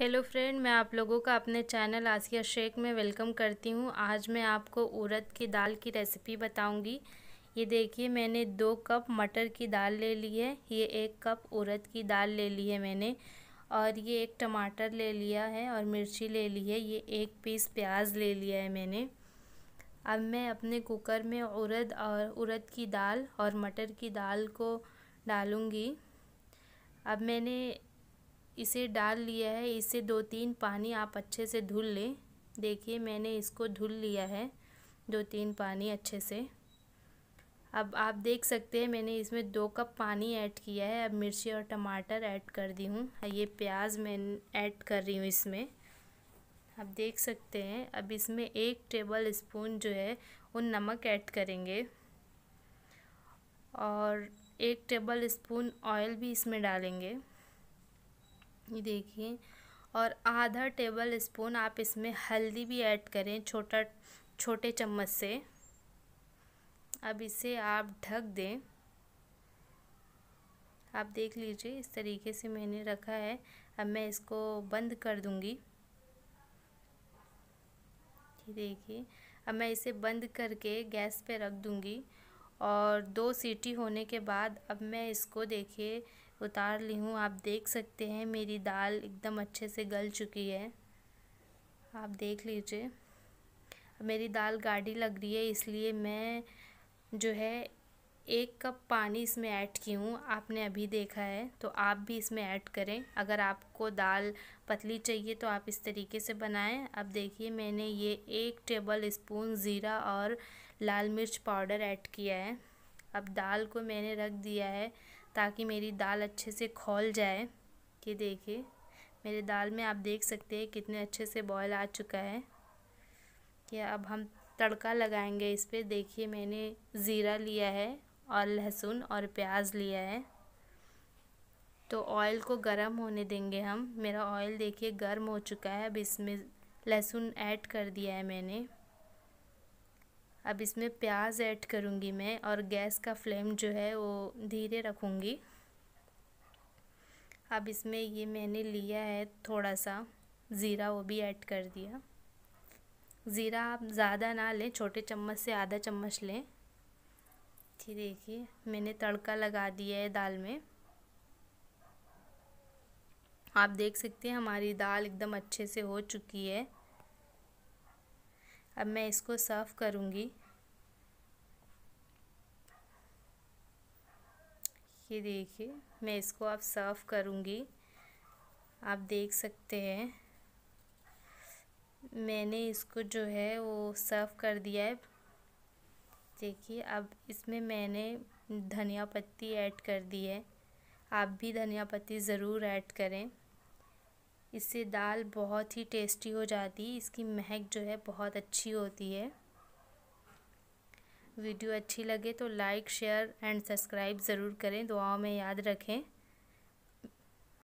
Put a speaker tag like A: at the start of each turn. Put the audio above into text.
A: hello friend मैं आप लोगों का अपने चैनल आसिया शेख में वेलकम करती हूँ आज मैं आपको उड़द की दाल की रेसिपी बताऊँगी ये देखिए मैंने दो कप मटर की दाल ले ली है ये एक कप उड़द की दाल ले ली है मैंने और ये एक टमाटर ले लिया है और मिर्ची ले ली है ये एक पीस प्याज ले लिया है मैंने अब मैं अपने कुकर में उड़द और उड़द की दाल और मटर की दाल को डालूँगी अब मैंने इसे डाल लिया है इसे दो तीन पानी आप अच्छे से धुल लें देखिए मैंने इसको धुल लिया है दो तीन पानी अच्छे से अब आप देख सकते हैं मैंने इसमें दो कप पानी ऐड किया है अब मिर्ची और टमाटर ऐड कर दी हूँ हाँ, ये प्याज मैं ऐड कर रही हूँ इसमें आप देख सकते हैं अब इसमें एक टेबल स्पून जो है वो नमक ऐड करेंगे और एक टेबल स्पून ऑयल भी इसमें डालेंगे ये देखिए और आधा टेबल स्पून आप इसमें हल्दी भी ऐड करें छोटा छोटे चम्मच से अब इसे आप ढक दें आप देख लीजिए इस तरीके से मैंने रखा है अब मैं इसको बंद कर ये देखिए अब मैं इसे बंद करके गैस पे रख दूँगी और दो सीटी होने के बाद अब मैं इसको देखिए उतार ली हूँ आप देख सकते हैं मेरी दाल एकदम अच्छे से गल चुकी है आप देख लीजिए मेरी दाल गाढ़ी लग रही है इसलिए मैं जो है एक कप पानी इसमें ऐड की हूँ आपने अभी देखा है तो आप भी इसमें ऐड करें अगर आपको दाल पतली चाहिए तो आप इस तरीके से बनाएं अब देखिए मैंने ये एक टेबल स्पून ज़ीरा और लाल मिर्च पाउडर ऐड किया है अब दाल को मैंने रख दिया है ताकि मेरी दाल अच्छे से खोल जाए ये देखिए मेरे दाल में आप देख सकते हैं कितने अच्छे से बॉयल आ चुका है कि अब हम तड़का लगाएंगे इस पर देखिए मैंने ज़ीरा लिया है और लहसुन और प्याज लिया है तो ऑयल को गर्म होने देंगे हम मेरा ऑयल देखिए गर्म हो चुका है अब इसमें लहसुन ऐड कर दिया है मैंने अब इसमें प्याज ऐड करूँगी मैं और गैस का फ्लेम जो है वो धीरे रखूँगी अब इसमें ये मैंने लिया है थोड़ा सा ज़ीरा वो भी ऐड कर दिया ज़ीरा आप ज़्यादा ना लें छोटे चम्मच से आधा चम्मच लें ठीक देखिए मैंने तड़का लगा दिया है दाल में आप देख सकते हैं हमारी दाल एकदम अच्छे से हो चुकी है अब मैं इसको सर्व करूँगी ये देखिए मैं इसको अब सर्व करूँगी आप देख सकते हैं मैंने इसको जो है वो सर्व कर दिया है देखिए अब इसमें मैंने धनिया पत्ती ऐड कर दी है आप भी धनिया पत्ती ज़रूर ऐड करें इससे दाल बहुत ही टेस्टी हो जाती है इसकी महक जो है बहुत अच्छी होती है वीडियो अच्छी लगे तो लाइक शेयर एंड सब्सक्राइब ज़रूर करें दुआओं में याद रखें